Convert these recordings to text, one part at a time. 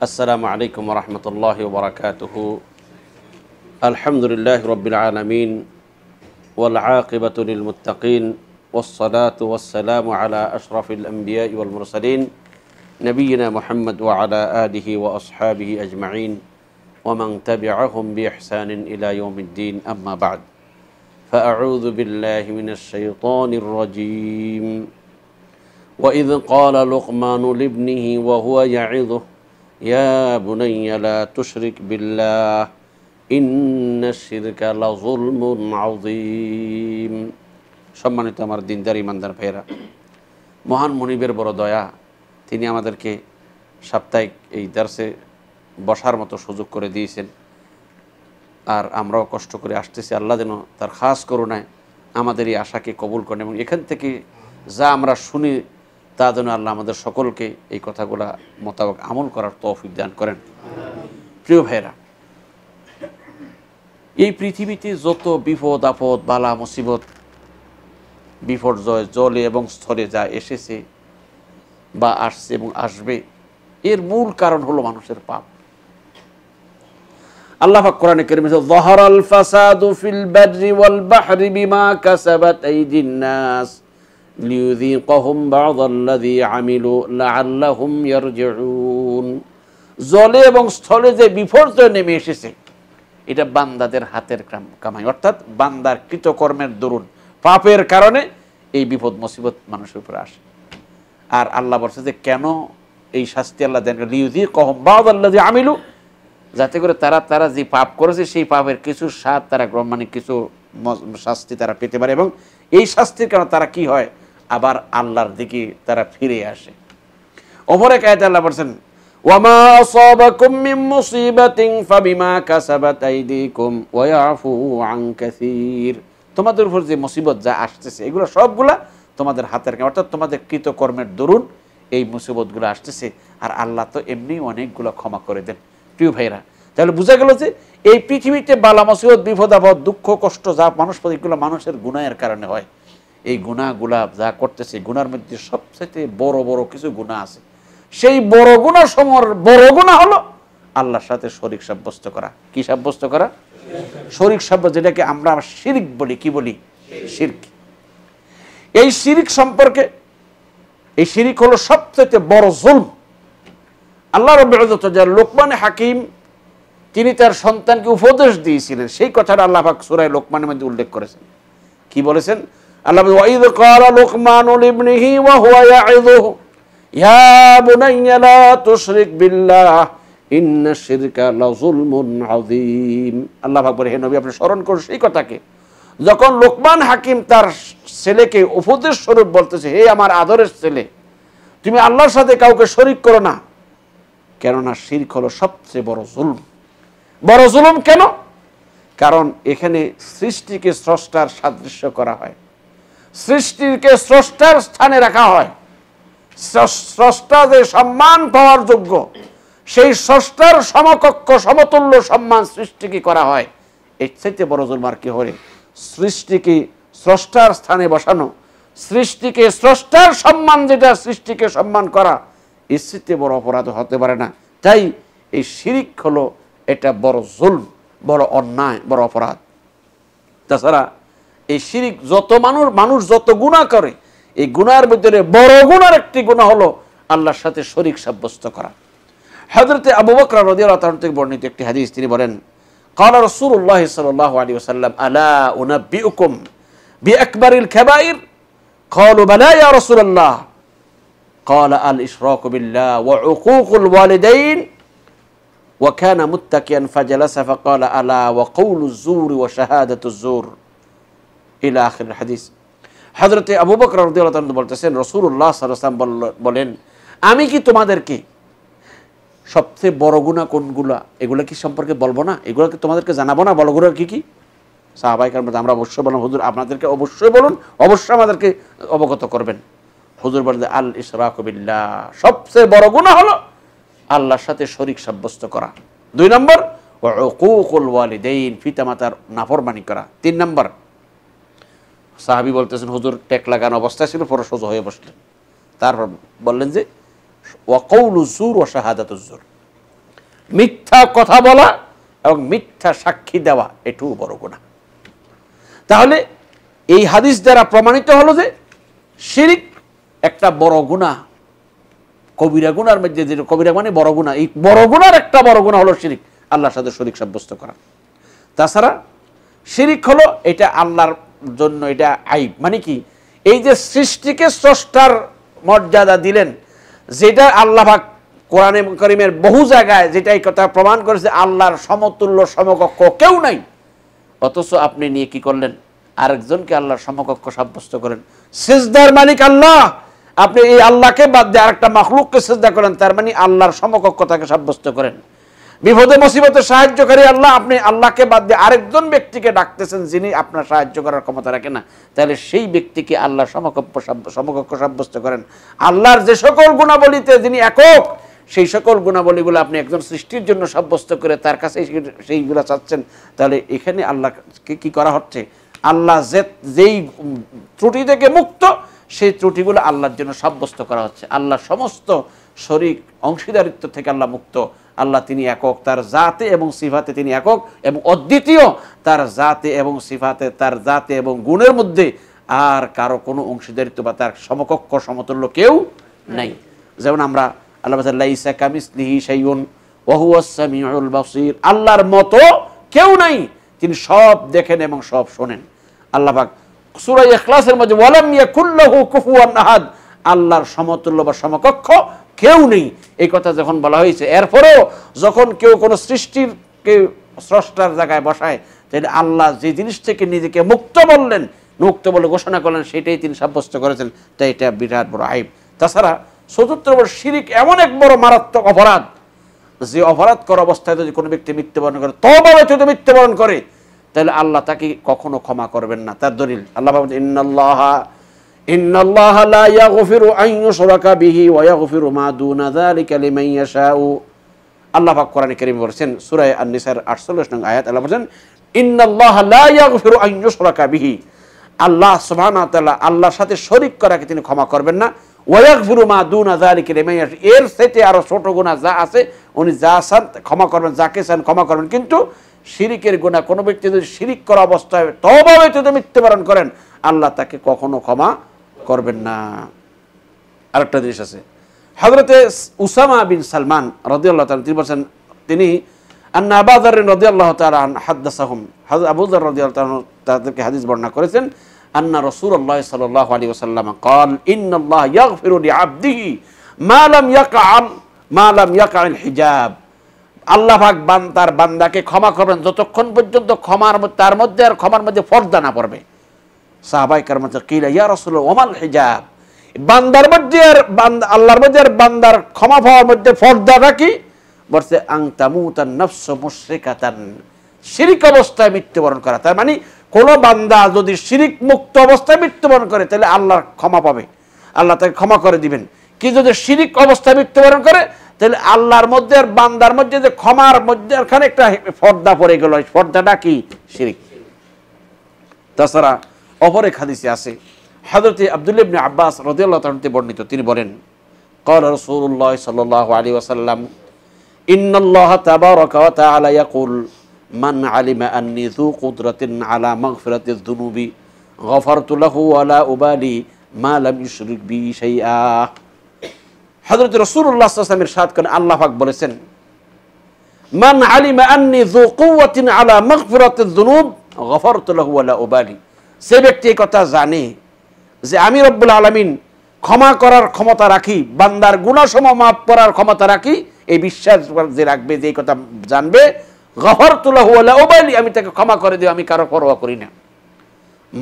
السلام عليكم ورحمة الله وبركاته الحمد لله رب العالمين والعاقبة للمتقين والصلاة والسلام على أشرف الأنبياء والمرسلين نبينا محمد وعلى آله وأصحابه أجمعين ومن تبعهم بإحسان إلى يوم الدين أما بعد فأعوذ بالله من الشيطان الرجيم وإذ قال لقمان لابنه وهو يعظه সম্মানিত আমার দিনদার ইমানদার ভাইয়েরা মহান মনিবের বড় দয়া তিনি আমাদেরকে সাপ্তাহিক এই দার্সে বসার মতো সুযোগ করে দিয়েছেন আর আমরাও কষ্ট করে আসতেছি আল্লাহ যেন তার খাস করুণায় আমাদের এই আশাকে কবুল করেন এবং এখান থেকে যা আমরা শুনি তা যেন আল্লাহ আমাদের সকলকে এই কথাগুলা মোতাবেক আমল করার তৌফিক দান করেন প্রিয় ভাইরা এই পৃথিবীতে যত বিপদ আপদ বালা মুসিবত বিপর্যয় জলে এবং স্থলে যা এসেছে বা আসছে এবং আসবে এর মূল কারণ হলো মানুষের পাপ আল্লাহ কোরআনে কারীমে যাহারাল ফাসাদু ফিল বাররি ওয়াল বাহরি বিমা কাসাবাত আইদিন নাস লিউদিকহম বাদাল্লাযী আমিলু লাআল্লাহুম ইয়ারজিউন জলে এবং স্থলে যে বিপর্যয় নেমে এসেছে এটা বান্দাদের হাতের কামাই অর্থাৎ বান্দার কৃতকর্মের দরুন পাপের কারণে এই বিপদ মুসিবত মানুষের উপরে আসে আর আল্লাহ বলছে যে কেন এই শাস্তি আল্লাহ দেন লিউদি কহম বাউদ আল্লাহ আমিলু যাতে করে তারা তারা যে পাপ করেছে সেই পাপের কিছু স্বাদ তারা মানে কিছু শাস্তি তারা পেতে পারে এবং এই শাস্তির কারণে তারা কি হয় আবার আল্লাহর দিকে তারা ফিরে আসে অপর এক আল্লাহ বলছেন তোমাদের উপর যে মুসিবত যা আসতেছে এগুলো সবগুলা তোমাদের হাতের অর্থাৎ তোমাদের কৃতকর্মের দরুন এই মুসিবতগুলো আসতেছে আর আল্লাহ তো এমনি অনেকগুলো ক্ষমা করে দেন প্রিয় ভাইরা তাহলে বোঝা গেল যে এই পৃথিবীতে বালা মুসিবত বিপদ আপদ দুঃখ কষ্ট যা মানুষ এগুলো মানুষের গুণায়ের কারণে হয় এই গুণাগুলা যা করতেছে গুনার মধ্যে সবচেয়ে বড় বড় কিছু গুণা আছে সেই বড় গুণা সময় বড় গুণা হলো আল্লাহর সাথে শরিক সাব্যস্ত করা কি সাব্যস্ত করা শরিক সাব্যস্ত যেটাকে আমরা শিরিক বলি কি বলি শিরিক এই শিরিক সম্পর্কে এই শিরিক হলো সবচেয়ে বড় জুল আল্লাহ রবীন্দ্র লোকমান হাকিম তিনি তার সন্তানকে উপদেশ দিয়েছিলেন সেই কথাটা আল্লাহ সুরায় লোকমানের মধ্যে উল্লেখ করেছেন কি বলেছেন আল্লাহ ওয়াইদ কর লোকমানুল ইবনিহি ওয়া হুয়া ইয়াইদুহু ইয়া বুনাইয়া লা তুশরিক বিল্লাহ ইন্না শিরকা লাযুলমুন আযীম আল্লাহ আকবার হে নবী আপনি স্মরণ করুন সেই কথাকে যখন লোকমান হাকিম তার ছেলেকে উপদেশ স্বরূপ বলতেছে হে আমার আদরের ছেলে তুমি আল্লাহর সাথে কাউকে শরিক করো না কেননা শির্ক হলো সবচেয়ে বড় জুলুম বড় জুলুম কেন কারণ এখানে সৃষ্টিকে স্রষ্টার সাদৃশ্য করা হয় সৃষ্টিকে স্রষ্টার স্থানে রাখা হয় স্রষ্টা যে সম্মান পাওয়ার যোগ্য সেই স্রষ্টার সমকক্ষ সমতুল্য সম্মান সৃষ্টিকে করা হয় এর চাইতে বড় জোরমার কি হলে সৃষ্টিকে স্রষ্টার স্থানে বসানো সৃষ্টিকে স্রষ্টার সম্মান যেটা সৃষ্টিকে সম্মান করা এর চাইতে বড় অপরাধ হতে পারে না তাই এই শিরিক হলো এটা বড় জুল বড় অন্যায় বড় অপরাধ তাছাড়া এই শিরিক যত মানুষ মানুষ যত গুণা করে এই গুণার ভিতরে বড় গুণার একটি গুণা হলো আল্লাহর সাথে শরিক সাব্যস্ত করা হজরতে আবু বকরা রদিয়াল আতান থেকে বর্ণিত একটি হাদিস তিনি বলেন কালা হাদিস হজরতে আবু বকর বলতেছেন রসুল্লাহ সাল্লাম বলেন আমি কি তোমাদেরকে সবচেয়ে বড় গুণা কোনগুলা এগুলো কি সম্পর্কে বলবো না কি তোমাদেরকে জানাবো না বলগুলো কি কি সাহাবাই কারণ আমরা অবশ্যই বলুন হুজুর আপনাদেরকে অবশ্যই বলুন অবশ্যই আমাদেরকে অবগত করবেন হুজুর বলেন আল ইসরাকবিল্লা সবচেয়ে বড় গুণা হলো আল্লাহর সাথে শরিক সাব্যস্ত করা দুই নম্বর ওয়ালিদাইন ফিতামাতার নাফরমানি করা তিন নম্বর সাহাবি বলতেছেন হুজুর টেক লাগানো অবস্থায় ছিল পরে সোজা হয়ে বসলেন তারপর বললেন যে ওয়াকৌল জুর ও শাহাদাত উজুর মিথ্যা কথা বলা এবং মিথ্যা সাক্ষী দেওয়া এটুও বড় গোনা তাহলে এই হাদিস দ্বারা প্রমাণিত হলো যে শিরিক একটা বড় গুণা কবিরা গুণার মধ্যে যে কবিরা মানে বড় গুণা এই বড় গুণার একটা বড় গুণা হলো শিরিক আল্লাহর সাথে শরিক সাব্যস্ত করা তাছাড়া শিরিক হলো এটা আল্লাহর জন্য এটা আইব মানে কি এই যে সৃষ্টিকে স্রষ্টার মর্যাদা দিলেন যেটা আল্লাহাক কোরআনে করিমের বহু জায়গায় যেটা এই কথা প্রমাণ করেছে আল্লাহর সমতুল্য সমকক্ষ কেউ নাই অথচ আপনি নিয়ে কি করলেন আরেকজনকে আল্লাহর সমকক্ষ সাব্যস্ত করেন সিজদার মালিক আল্লাহ আপনি এই আল্লাহকে বাদ দিয়ে আরেকটা মাখলুককে সিজদা করেন তার মানে আল্লাহর সমকক্ষ তাকে সাব্যস্ত করেন বিপদে মুসিবতে সাহায্যকারী আল্লাহ আপনি আল্লাহকে বাদ দিয়ে আরেকজন ব্যক্তিকে ডাকতেছেন যিনি আপনার সাহায্য করার ক্ষমতা রাখে না তাহলে সেই ব্যক্তিকে আল্লাহ সমকক্ষ সমকক্ষ সাব্যস্ত করেন আল্লাহর যে সকল গুণাবলীতে যিনি একক সেই সকল গুণাবলীগুলো আপনি একজন সৃষ্টির জন্য সাব্যস্ত করে তার কাছে সেইগুলো চাচ্ছেন তাহলে এখানে আল্লাহকে কি করা হচ্ছে আল্লাহ যে যেই ত্রুটি থেকে মুক্ত সেই ত্রুটিগুলো আল্লাহর জন্য সাব্যস্ত করা হচ্ছে আল্লাহ সমস্ত শরিক অংশীদারিত্ব থেকে আল্লাহ মুক্ত আল্লাহ তিনি একক তার জাতে এবং সিফাতে তিনি একক এবং অদ্বিতীয় তার জাতে এবং সিফাতে তার জাতে এবং গুণের মধ্যে আর কারো কোনো অংশীদারিত্ব বা তার সমকক্ষ সমতুল্য কেউ নেই যেমন আমরা আল্লাহ ইসা আল্লাহর মতো কেউ নাই তিনি সব দেখেন এবং সব শোনেন আল্লাহবাক সুরাই এখলাসের মধ্যে আল্লাহর সমতুল্য বা সমকক্ষ কেউ নেই এই কথা যখন বলা হয়েছে এরপরেও যখন কেউ কোনো সৃষ্টির কে স্রষ্টার জায়গায় বসায় তাহলে আল্লাহ যে জিনিস থেকে নিজেকে মুক্ত বললেন মুক্ত বলে ঘোষণা করলেন সেটাই তিনি সাব্যস্ত করেছেন তাই এটা বিরাট বড় আইব তাছাড়া চতুর্থ বর্ষ শিরিক এমন এক বড় মারাত্মক অপরাধ যে অপরাধ করা অবস্থায় যদি কোনো ব্যক্তি মৃত্যুবরণ করে তবে যদি মৃত্যুবরণ করে তাহলে আল্লাহ তাকে কখনো ক্ষমা করবেন না তার দলিল আল্লাহ ইন্নাল্লাহা ان الله لا يغفر ان يشرك به ويغفر ما دون ذلك لمن يشاء আল্লাহ পাক কোরআন কারীম বলেছেন আল্লাহ বলেছেন ইন আল্লাহ সাথে শরীক করাকে তিনি ক্ষমা করবেন না ওয়াগফিরু মা দুনা যালিকা লিমান ইয়াশা এর সাথে আরো ছোট যা আছে উনি যা চান ক্ষমা করবেন যাকে চান ক্ষমা করবেন কিন্তু শিরিকের গুনাহ কোনো ব্যক্তি যদি শিরিক করা অবস্থায় তওবা ব্যতীত মৃত্যুবরণ করেন আল্লাহ তাকে কখনো ক্ষমা করবেন না আরেকটা জিনিস আছে হজরতে উসামা বিন সালমান রদিয়াল্লাহ তিনি বলছেন তিনি আন্না আবাদার রদিয়াল্লাহ তালান হাদ্দাসাহম আবুদার রদিয়াল তাদেরকে হাদিস বর্ণনা করেছেন আন্না রসুল আল্লাহ সাল্লাহ আলী ওসাল্লাম কল ইন্নআল্লাহ ইয়াক ফিরুলি আব্দিহি মালাম আল মালাম হিজাব আল্লাহ বান তার বান্দাকে ক্ষমা করবেন যতক্ষণ পর্যন্ত ক্ষমার তার মধ্যে আর ক্ষমার মধ্যে ফর্দা না পড়বে সাহাবাই কার কিলা ইয়া রসুল ওমাল হিজাব বান্দার মধ্যে আল্লাহর মধ্যে বান্দার ক্ষমা পাওয়ার মধ্যে পর্দাটা কি বলছে আং তামু তার নফস মুশ্রিকাতান শিরিক অবস্থায় মৃত্যুবরণ করা তার মানে কোনো বান্দা যদি শিরিক মুক্ত অবস্থায় মৃত্যুবরণ করে তাহলে আল্লাহর ক্ষমা পাবে আল্লাহ তাকে ক্ষমা করে দিবেন কি যদি শিরিক অবস্থায় মৃত্যুবরণ করে তাহলে আল্লাহর মধ্যে আর বান্দার মধ্যে যে ক্ষমার মধ্যে এখানে একটা পর্দা পড়ে গেল পর্দাটা কি শিরিক তাছাড়া অপর এক হাদিসে আছে হজরত আবদুল্লা ইবনে আব্বাস রদিয়াল্লাহ তাহতে বর্ণিত তিনি বলেন কল রসুল্লাহ সাল্লাহ আলী ওয়াসাল্লাম ইন্নআল্লাহ তাবারক ওয়া তাআলা ইয়াকুল মান আলিমা আন্নি যু কুদরাতিন আলা মাগফিরাতিয যুনুবি গফারতু লাহু ওয়া লা উবালি মা লাম ইউশরিক বি শাইআ হযরত রাসূলুল্লাহ সাল্লাল্লাহু আলাইহি করেন আল্লাহ পাক বলেছেন মান আলিমা আন্নি যু কুওয়াতিন আলা মাগফিরাতিয যুনুব গফারতু লাহু ওয়া লা উবালি সে ব্যক্তি এই কথা জানে যে আমি রব্বুল আলমিন ক্ষমা করার ক্ষমতা রাখি বান্দার গুণাসম মাপ করার ক্ষমতা রাখি এই বিশ্বাস যে রাখবে যে কথা জানবে গহর তুলা হুয়ালা ওবাইলি আমি তাকে ক্ষমা করে দিও আমি কারো পরোয়া করি না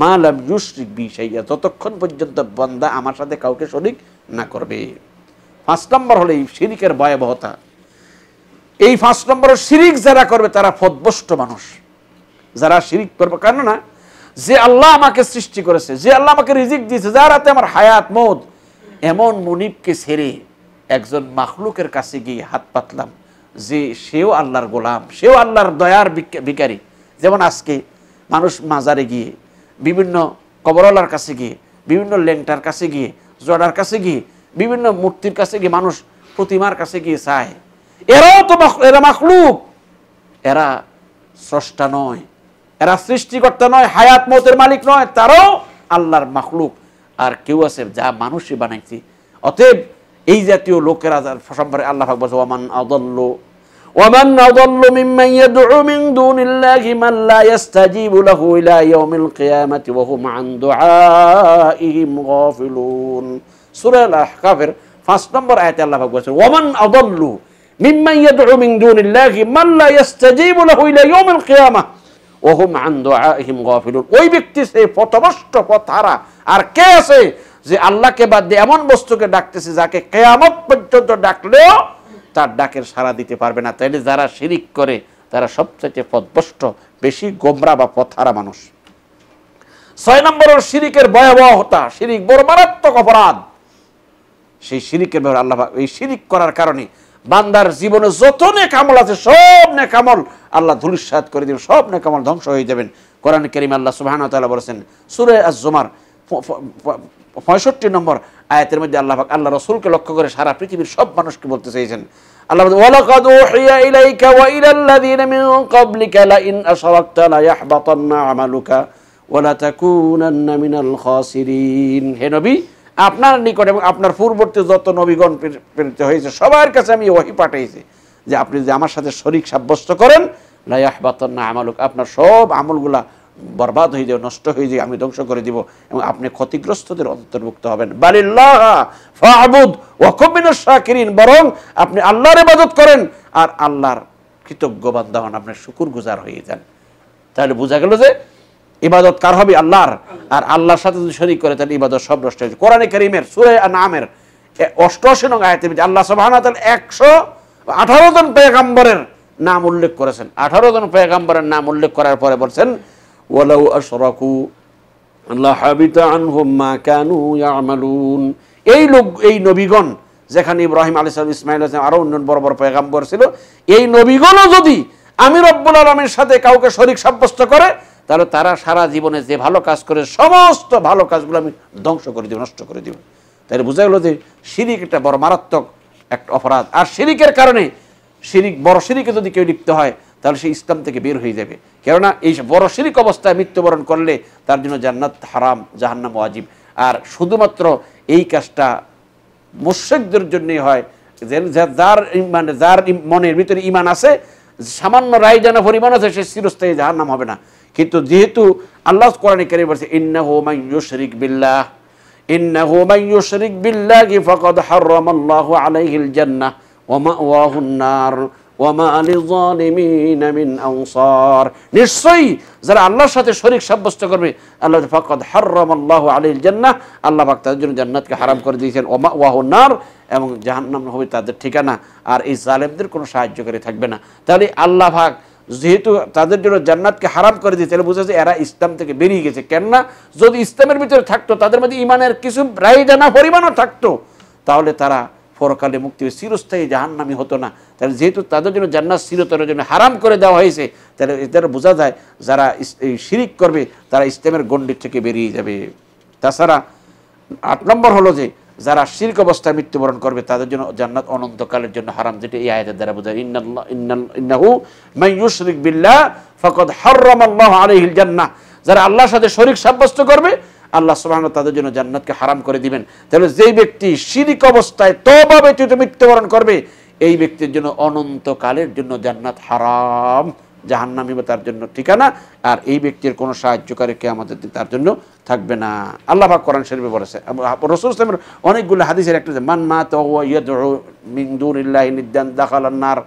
মা লাভ জুশ্রিক বিষাইয়া যতক্ষণ পর্যন্ত বন্দা আমার সাথে কাউকে শরিক না করবে পাঁচ নম্বর হলো এই শিরিকের ভয়াবহতা এই পাঁচ নম্বর শিরিক যারা করবে তারা ফদবষ্ট মানুষ যারা শিরিক করবে কেননা যে আল্লাহ আমাকে সৃষ্টি করেছে যে আল্লাহ আমাকে রিজিক দিয়েছে যার হাতে আমার হায়াত মত এমন মনিবকে ছেড়ে একজন মাখলুকের কাছে গিয়ে হাত পাতলাম যে সেও আল্লাহর গোলাম সেও আল্লাহর দয়ার ভিকারি যেমন আজকে মানুষ মাজারে গিয়ে বিভিন্ন কবরওয়ালার কাছে গিয়ে বিভিন্ন লেংটার কাছে গিয়ে জডার কাছে গিয়ে বিভিন্ন মূর্তির কাছে গিয়ে মানুষ প্রতিমার কাছে গিয়ে চায় এরাও তো এরা মাখলুক এরা স্রষ্টা নয় এরা সৃষ্টিকর্তা নয় হায়াত মতের মালিক নয় তারাও আল্লাহর মাখলুক আর কেউ আছে যা মানুষই বানাইছি অতএব এই জাতীয় লোকেরা যার সম্পর্কে আল্লাহ বলছে ওমান আদল্ল ومن أضل ممن يدعو من دون الله من لا يستجيب له إلى يوم القيامة وهم عن دعائهم غافلون سورة الأحقافر فاس نمبر آية الله بقول ومن أضل ممن يدعو من دون الله من لا يستجيب له إلى يوم القيامة ওহম আহিম গফিলুন ওই ব্যক্তি সেই পথভষ্ট পথ হারা আর কে আছে যে আল্লাহকে বাদ দিয়ে এমন বস্তুকে ডাকতেছে যাকে কেয়ামত পর্যন্ত ডাকলেও তার ডাকের সারা দিতে পারবে না তাইলে যারা শিরিক করে তারা সবচেয়ে পথভষ্ট বেশি গোমরা বা পথহারা মানুষ ছয় নম্বর শিরিকের ভয়াবহতা শিরিক বড় মারাত্মক অপরাধ সেই শিরিকের ব্যাপারে আল্লাহ এই শিরিক করার কারণে বান্দার জীবনে যত নেকামল আছে সব নেকামল আল্লাহ ধুলিসাত করে দেবেন সব নেকামল ধ্বংস হয়ে যাবেন কোরআন করিম আল্লাহ সুবাহান তালা বলেছেন সুরে আজমার পঁয়ষট্টি নম্বর আয়াতের মধ্যে আল্লাহ আল্লাহ রসুলকে লক্ষ্য করে সারা পৃথিবীর সব মানুষকে বলতে চাইছেন আল্লাহ হে নবী আপনার নিকট এবং আপনার পূর্ববর্তী যত নবীগণ প্রেরিত হয়েছে সবার কাছে আমি ওহি পাঠিয়েছি যে আপনি যদি আমার সাথে শরিক সাব্যস্ত করেন লাইয়াহবাতন্না আমালুক আপনার সব আমলগুলা বরবাদ হয়ে যাবে নষ্ট হয়ে যাবে আমি ধ্বংস করে দিব এবং আপনি ক্ষতিগ্রস্তদের অন্তর্ভুক্ত হবেন বরং আপনি আল্লাহর ইবাদত করেন আর আল্লাহর কৃতজ্ঞবাদ বান্ধা আপনার শুকুর গুজার হয়ে যান তাহলে বোঝা গেল যে ইবাদত কার হবে আল্লাহর আর আল্লাহর সাথে যদি শরিক করে তাহলে ইবাদত সব নষ্ট হয়েছে কোরআনে করিমের সুরে নামের অষ্টআশি নং আয়তে আল্লাহ আল্লাহ সুবাহ একশো আঠারো জন পেগাম্বরের নাম উল্লেখ করেছেন আঠারো জন পেগাম্বরের নাম উল্লেখ করার পরে বলছেন ওয়ালাউ আশরাকু এই লোক এই নবীগণ যেখানে ইব্রাহিম আলী সালাম ইসমাইল আসলাম আরও অন্য বড় বড় পেগাম্বর ছিল এই নবীগণও যদি আমি রব্বুল আলমের সাথে কাউকে শরিক সাব্যস্ত করে তাহলে তারা সারা জীবনে যে ভালো কাজ করে সমস্ত ভালো কাজগুলো আমি ধ্বংস করে দিব নষ্ট করে দিব তাহলে বোঝা গেলো যে সিরিক একটা বড় মারাত্মক একটা অপরাধ আর সিরিকের কারণে সিরিক বড় সিরিকে যদি কেউ লিপ্ত হয় তাহলে সে ইসলাম থেকে বের হয়ে যাবে কেননা এই বড় সিরিক অবস্থায় মৃত্যুবরণ করলে তার জন্য জান্নাত হারাম জাহান্নাম ওয়াজিব আর শুধুমাত্র এই কাজটা মুশ্রেকদের জন্যই হয় যার মানে যার মনের ভিতরে ইমান আছে সামান্য রায় যেন পরিমাণ আছে সে চিরস্থায়ী জাহান্নাম হবে না কিন্তু যেহেতু আল্লাহ কোরআন কেরে বলছে ইন্না হোমাইয় শরিক বিল্লাহ ইন্না হোমাইয় শরিক বিল্লাহ ফকদ হরমাল্লাহ আলাইহিল জান্নাহ ওমা ওয়াহুন্নার ওমা আলি জালিমিন মিন আনসার নিশ্চয়ই যারা আল্লাহর সাথে শরীক সাব্যস্ত করবে আল্লাহ ফকদ হরমাল্লাহ আলাইহিল জান্নাহ আল্লাহ পাক তাদের জন্য জান্নাতকে হারাম করে দিয়েছেন ওমা ওয়াহুন্নার এবং জাহান্নাম হবে তাদের ঠিকানা আর এই জালেমদের কোনো সাহায্যকারী থাকবে না তাহলে আল্লাহ ভাগ যেহেতু তাদের জন্য জান্নাতকে হারাম করে দিয়েছে তাহলে বোঝা যায় এরা ইসলাম থেকে বেরিয়ে গেছে কেননা যদি ইসলামের ভিতরে থাকতো তাদের মধ্যে ইমানের কিছু রায়দানা পরিমাণও থাকতো তাহলে তারা পরকালে মুক্তি হয়ে চিরস্থায়ী জাহান্নামি হতো না তাহলে যেহেতু তাদের জন্য জান্নাত চিরতরের জন্য হারাম করে দেওয়া হয়েছে তাহলে এটা বোঝা যায় যারা এই শিরিক করবে তারা ইসলামের গণ্ডির থেকে বেরিয়ে যাবে তাছাড়া আট নম্বর হলো যে যারা শির্ক অবস্থায় মৃত্যুবরণ করবে তাদের জন্য জান্নাত অনন্তকালের জন্য হারাম যেটি এই আয়াতের দ্বারা বোঝায় ইন্নাল্লাহ ইন্নাহু ইউশরিক বিল্লাহ ফাকাদ হরম আল্লাহ আলহিল জান্নাহ যারা আল্লাহর সাথে শরীক সাব্যস্ত করবে আল্লাহ সুবাহ তাদের জন্য জান্নাতকে হারাম করে দিবেন তাহলে যেই ব্যক্তি শিরিক অবস্থায় তওবা ব্যতীত মৃত্যুবরণ করবে এই ব্যক্তির জন্য অনন্তকালের জন্য জান্নাত হারাম জাহান্নামি বা তার জন্য ঠিকানা আর এই ব্যক্তির কোনো সাহায্যকারী কে আমাদের তার জন্য থাকবে না আল্লাহ বা কোরআন শরীফে বলেছে রসুল ইসলামের অনেকগুলো হাদিসের একটা মান মা তো দাখালান্নার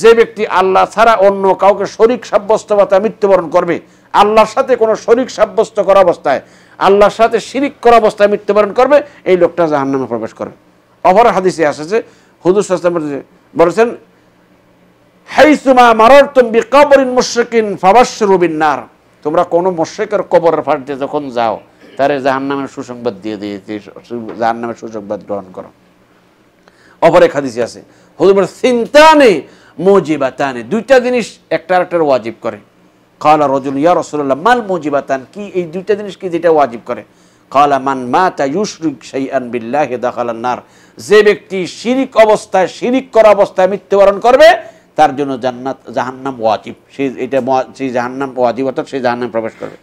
যে ব্যক্তি আল্লাহ ছাড়া অন্য কাউকে শরিক সাব্যস্ত বা তা মৃত্যুবরণ করবে আল্লাহর সাথে কোনো শরিক সাব্যস্ত করা অবস্থায় আল্লাহর সাথে শিরিক করা অবস্থায় মৃত্যুবরণ করবে এই লোকটা জাহান্নামে প্রবেশ করবে অপর হাদিসে আসেছে হুদুর বলেছেন হাইসুমা তোমরা কোনো কবরের যখন যাও তারে সুসংবাদ দিয়ে সুসংবাদ গ্রহণ করো আছে হুজুর দুইটা জিনিস একটা একটা ওয়াজিব করে কালা রজুল ইয়া রসুল্লাহ মাল মুজিবাতান কি এই দুইটা জিনিস কি যেটা ওয়াজিব করে কালা মান মাতা ইউশরিক শাইআন নার যে ব্যক্তি শিরিক অবস্থায় শিরিক করা অবস্থায় মৃত্যুবরণ করবে তার জন্য জান্নাত জাহান্নাম ওয়াজিব সে এটা সেই জাহান্নাম ওয়াজিব অর্থাৎ সেই জাহান্নাম প্রবেশ করবে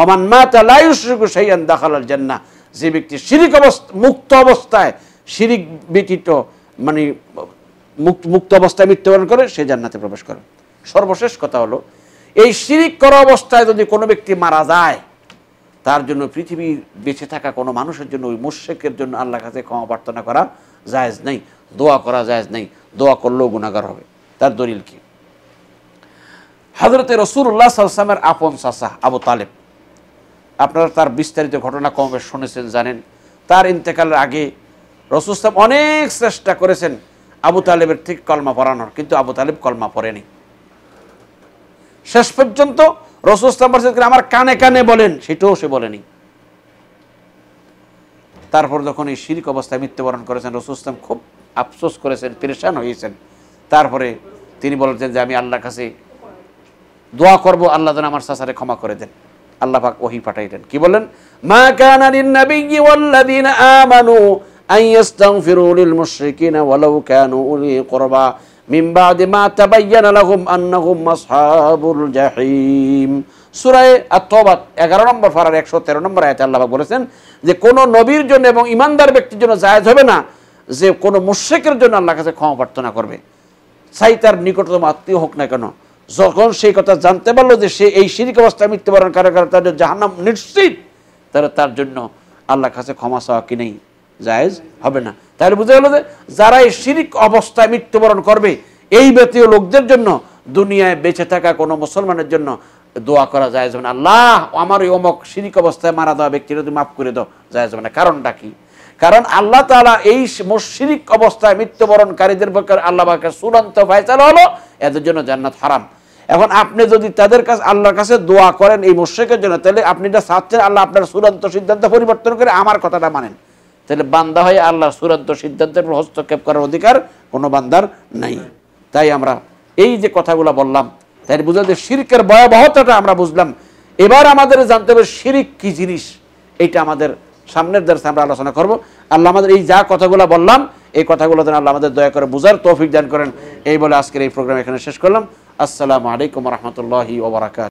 ওমান মা তালাইসুকু সাইয়ান দাখালাল জান্না যে ব্যক্তি শিরিক অবস্থা মুক্ত অবস্থায় শিরিক ব্যতীত মানে মুক্ত মুক্ত অবস্থায় মৃত্যুবরণ করে সে জান্নাতে প্রবেশ করে সর্বশেষ কথা হলো এই শিরিক করা অবস্থায় যদি কোনো ব্যক্তি মারা যায় তার জন্য পৃথিবীর বেঁচে থাকা কোনো মানুষের জন্য ওই মুশেকের জন্য আল্লাহ কাছে ক্ষমা প্রার্থনা করা জায়জ নেই দোয়া করা জায়জ নেই দোয়া করলেও গুণাগার হবে তার দলিল কি হাজরতে রসুল্লাহ সালসামের আপন সাসা আবু তালেব আপনারা তার বিস্তারিত ঘটনা কমবে শুনেছেন জানেন তার ইন্তেকালের আগে রসুস্তাম অনেক চেষ্টা করেছেন আবু তালেবের ঠিক কলমা পড়ানোর কিন্তু আবু তালেব কলমা পড়েনি শেষ পর্যন্ত রসুস্তাম আমার কানে কানে বলেন সেটাও সে বলেনি তারপর যখন এই শিরিক অবস্থায় মৃত্যুবরণ করেছেন রসুস্তাম খুব আফসোস করেছেন পরেশান হয়েছেন তারপরে তিনি বলতেন যে আমি আল্লাহর কাছে দোয়া করব আল্লাহ যেন আমার সাসারে ক্ষমা করে দেন আল্লাহ পাক ওহি পাঠাইলেন কি বলেন মা কানা লিন-নাবিয়্যি ওয়াল্লাযীনা আমানু আন ইস্তাগফিরু লিল মুশরিকিনা ওয়ালাউ কানু উলি কুরবা মিন বাদি মা তাবায়্যানা লাহুম আন্নাহুম আসহাবুল জাহিম সূরা আত-তাওবা 11 নম্বর পারার 113 নম্বর আয়াতে আল্লাহ পাক বলেছেন যে কোন নবীর জন্য এবং ইমানদার ব্যক্তির জন্য জায়েজ হবে না যে কোন মুশরিকের জন্য আল্লাহর কাছে ক্ষমা প্রার্থনা করবে চাই তার নিকটতম আত্মীয় হোক না কেন যখন সেই কথা জানতে পারলো যে সে এই সিরিক অবস্থায় মৃত্যুবরণ কারো কারো তাদের জাহান্নাম নিশ্চিত তাহলে তার জন্য আল্লাহ কাছে ক্ষমা চাওয়া কি নেই জায়জ হবে না তাহলে বুঝে গেল যে যারা এই সিরিক অবস্থায় মৃত্যুবরণ করবে এই ব্যতীয় লোকদের জন্য দুনিয়ায় বেঁচে থাকা কোনো মুসলমানের জন্য দোয়া করা যায় যাবে না আল্লাহ আমার এই অমক সিরিক অবস্থায় মারা দেওয়া ব্যক্তিরা তুমি মাফ করে দাও যায় যাবে না কারণটা কি কারণ আল্লাহ তালা এই মসিরিক অবস্থায় মৃত্যুবরণকারীদের পক্ষে আল্লাহ পাকের চূড়ান্ত ফাইসাল হলো এদের জন্য জান্নাত হারাম এখন আপনি যদি তাদের কাছে আল্লাহর কাছে দোয়া করেন এই মুশ্রিকের জন্য তাহলে আপনি এটা চাচ্ছেন আল্লাহ আপনার চূড়ান্ত সিদ্ধান্ত পরিবর্তন করে আমার কথাটা মানেন তাহলে বান্দা হয়ে আল্লাহর চূড়ান্ত সিদ্ধান্তের উপর হস্তক্ষেপ করার অধিকার কোনো বান্দার নাই তাই আমরা এই যে কথাগুলো বললাম তাই বুঝলাম যে শিরিকের ভয়াবহতাটা আমরা বুঝলাম এবার আমাদের জানতে হবে শিরিক কী জিনিস এটা আমাদের সামনের দর্শন আমরা আলোচনা করব আল্লাহ আমাদের এই যা কথাগুলো বললাম এই কথাগুলো যেন আল্লাহ আমাদের দয়া করে বুঝার তৌফিক দান করেন এই বলে আজকের এই প্রোগ্রাম এখানে শেষ করলাম আসসালামু আলাইকুম রহমতুল্লাহি ওবরাকাত